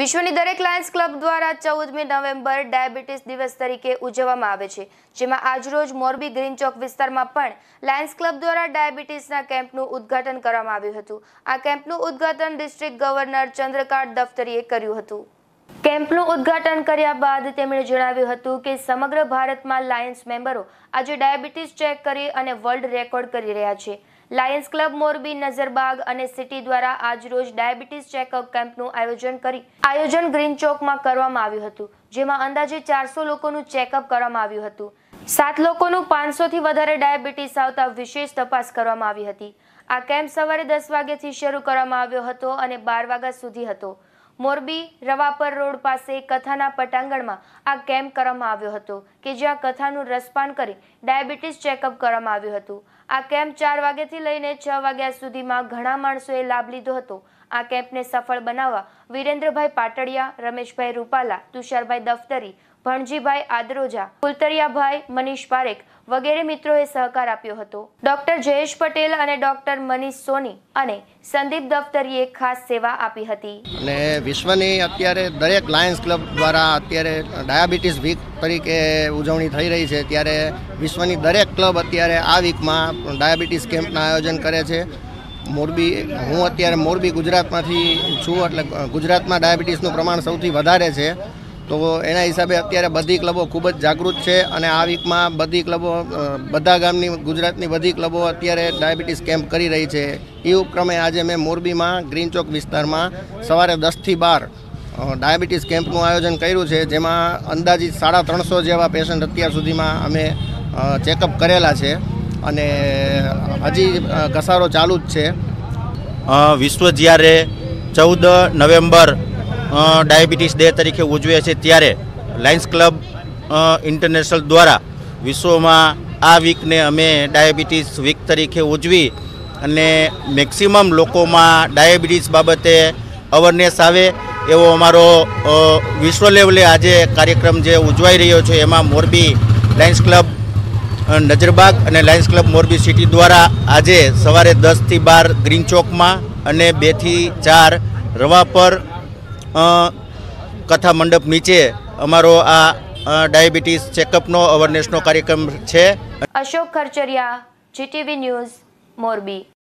વિશ્વની દરેક Lions club દ્વારા ચૌદમી નવેમ્બર ડાયાબિટીસ દિવસ તરીકે ઉજવવામાં આવે છે જેમાં આજરોજ મોરબી ગ્રીન ચોક વિસ્તારમાં પણ લાયન્સ ક્લબ દ્વારા ડાયાબિટીસના કેમ્પનું ઉદ્ઘાટન કરવામાં આવ્યું હતું આ કેમ્પનું ઉદઘાટન ડિસ્ટ્રિક્ટ ગવર્નર ચંદ્રકાંત દફતરીએ કર્યું હતું કેમ્પનું ઉદ્ઘાટન કર્યા બાદ તેમણે જણાવ્યું હતું કે સમગ્ર ભારતમાં લાયન્સ મેમ્બરો આજે ડાયાબિટીસ ચેક કરી અને વર્લ્ડ રેકોર્ડ કરી રહ્યા છે લાયન્સ ક્લબ મોરબી નઝરબાગ અને સિટી દ્વારા આજરોજ ડાયાબિટીસ ચેકઅપ કેમ્પનું આયોજન કરી આયોજન ગ્રીન ચોકમાં કરવામાં આવ્યું હતું જેમાં અંદાજે ચારસો લોકોનું ચેકઅપ કરવામાં આવ્યું હતું સાત લોકોનું પાંચસોથી વધારે ડાયાબિટીસ આવતા વિશેષ તપાસ કરવામાં આવી હતી આ કેમ્પ સવારે દસ વાગ્યાથી શરૂ કરવામાં આવ્યો હતો અને બાર વાગ્યા સુધી હતો મોરબી રવાપર રોડ પાસે કથાના પટાંગણમાં આ કેમ્પ કરવામાં આવ્યો હતો કે જ્યાં કથાનું રસપાન કરી ડાયાબિટીસ ચેકઅપ કરવામાં આવ્યું હતું આ કેમ્પ ચાર વાગ્યાથી લઈને છ વાગ્યા સુધીમાં ઘણા માણસોએ લાભ લીધો હતો આ કેમ્પને સફળ બનાવવા વિરેન્દ્રભાઈ પાટડિયા રમેશભાઈ રૂપાલા તુષારભાઈ દફતરી ભણજીભાઈ આદરોજા કુલતરિયાભાઈ મનીષ પારેખ વગેરે મિત્રોએ સહકાર આપ્યો હતો ડોક્ટર જયેશ પટેલ અને ડોક્ટર મનીષ સોની અને સંદીપ દફતરીએ ખાસ સેવા આપી હતી અને વિશ્વની અત્યારે દરેક લાયન્સ ક્લબ દ્વારા અત્યારે ડાયાબિટીસ વીક તરીકે ઉજવણી થઈ રહી છે ત્યારે વિશ્વની દરેક ક્લબ અત્યારે આ વીકમાં ડાયાબિટીસ કેમ્પના આયોજન કરે છે મોરબી હું અત્યારે મોરબી ગુજરાતમાંથી છું એટલે ગુજરાતમાં ડાયાબિટીસનું પ્રમાણ સૌથી વધારે છે તો એના હિસાબે અત્યારે બધી ક્લબો ખૂબ જ જાગૃત છે અને આ વીકમાં બધી ક્લબો બધા ગામની ગુજરાતની બધી ક્લબો અત્યારે ડાયાબિટીસ કેમ્પ કરી રહી છે એ ઉપક્રમે આજે મેં મોરબીમાં ગ્રીન ચોક વિસ્તારમાં સવારે દસથી બાર ડાયાબિટીસ કેમ્પનું આયોજન કર્યું છે જેમાં અંદાજિત સાડા ત્રણસો જેવા પેશન્ટ અત્યાર સુધીમાં અમે ચેકઅપ કરેલા છે અને હજી ઘસારો ચાલુ જ છે વિશ્વ જ્યારે ચૌદ નવેમ્બર ડાયાબિટીસ ડે તરીકે ઉજવે છે ત્યારે લાયન્સ ક્લબ ઇન્ટરનેશનલ દ્વારા વિશ્વમાં આ વીકને અમે ડાયાબિટીસ વીક તરીકે ઉજવી અને મેક્સિમમ લોકોમાં ડાયાબિટીસ બાબતે અવરનેસ આવે એવો અમારો વિશ્વ લેવલે આજે કાર્યક્રમ જે ઉજવાઈ રહ્યો છે એમાં મોરબી લાયન્સ ક્લબ નજરબાગ અને લાયન્સ ક્લબ મોરબી સિટી દ્વારા આજે સવારે દસથી બાર ગ્રીન ચોકમાં અને બેથી ચાર રવા પર કથા મંડપ નીચે અમારો આ ડાયાબિટીસ ચેકઅપનો અવેરનેસનો કાર્યક્રમ છે અશોક ખરચરિયા જીટીવી ન્યૂઝ મોરબી